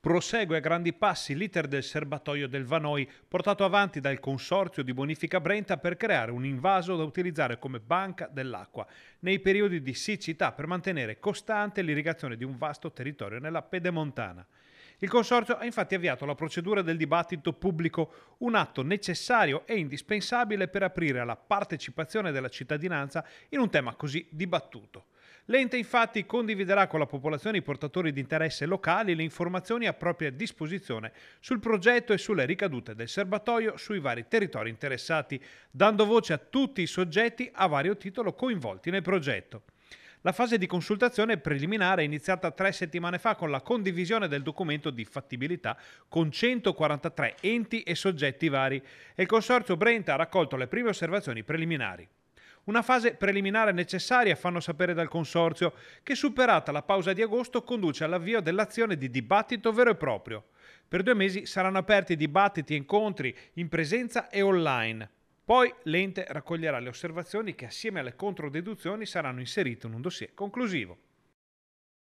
Prosegue a grandi passi l'iter del serbatoio del Vanoi, portato avanti dal Consorzio di Bonifica Brenta per creare un invaso da utilizzare come banca dell'acqua nei periodi di siccità per mantenere costante l'irrigazione di un vasto territorio nella Pedemontana. Il Consorzio ha infatti avviato la procedura del dibattito pubblico, un atto necessario e indispensabile per aprire alla partecipazione della cittadinanza in un tema così dibattuto. L'ente infatti condividerà con la popolazione i portatori di interesse locali le informazioni a propria disposizione sul progetto e sulle ricadute del serbatoio sui vari territori interessati, dando voce a tutti i soggetti a vario titolo coinvolti nel progetto. La fase di consultazione preliminare è iniziata tre settimane fa con la condivisione del documento di fattibilità con 143 enti e soggetti vari e il Consorzio Brenta ha raccolto le prime osservazioni preliminari. Una fase preliminare necessaria, fanno sapere dal Consorzio, che superata la pausa di agosto conduce all'avvio dell'azione di dibattito vero e proprio. Per due mesi saranno aperti dibattiti e incontri in presenza e online. Poi l'ente raccoglierà le osservazioni che assieme alle controdeduzioni saranno inserite in un dossier conclusivo.